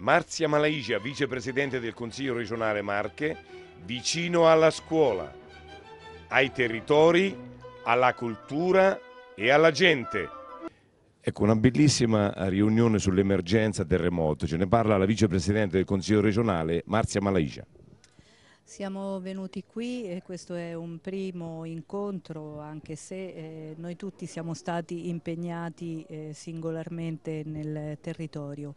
Marzia Malaisia, vicepresidente del Consiglio regionale Marche, vicino alla scuola, ai territori, alla cultura e alla gente. Ecco, una bellissima riunione sull'emergenza terremoto, ce ne parla la vicepresidente del Consiglio regionale Marzia Malaisia. Siamo venuti qui e questo è un primo incontro anche se eh, noi tutti siamo stati impegnati eh, singolarmente nel territorio.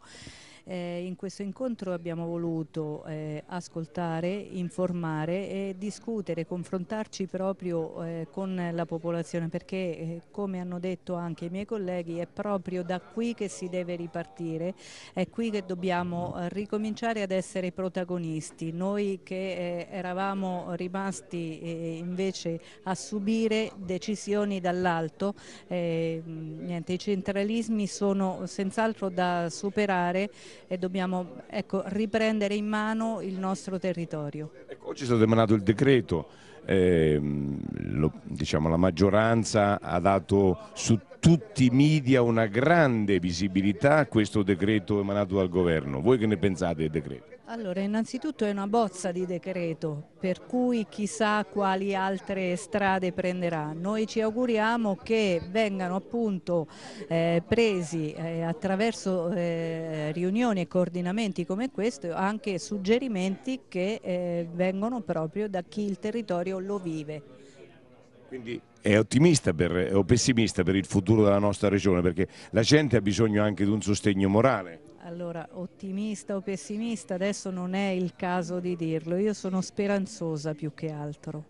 Eh, in questo incontro abbiamo voluto eh, ascoltare, informare e discutere, confrontarci proprio eh, con la popolazione perché eh, come hanno detto anche i miei colleghi è proprio da qui che si deve ripartire, è qui che dobbiamo eh, ricominciare ad essere protagonisti, noi che eh, eravamo rimasti invece a subire decisioni dall'alto, i centralismi sono senz'altro da superare e dobbiamo ecco, riprendere in mano il nostro territorio. Ecco, oggi è stato emanato il decreto, eh, lo, diciamo, la maggioranza ha dato su tutti i media una grande visibilità a questo decreto emanato dal governo. Voi che ne pensate del decreto? Allora, innanzitutto è una bozza di decreto, per cui chissà quali altre strade prenderà. Noi ci auguriamo che vengano appunto eh, presi eh, attraverso eh, riunioni e coordinamenti come questo anche suggerimenti che eh, vengono proprio da chi il territorio lo vive. Quindi è ottimista per, o pessimista per il futuro della nostra regione perché la gente ha bisogno anche di un sostegno morale. Allora, ottimista o pessimista adesso non è il caso di dirlo, io sono speranzosa più che altro.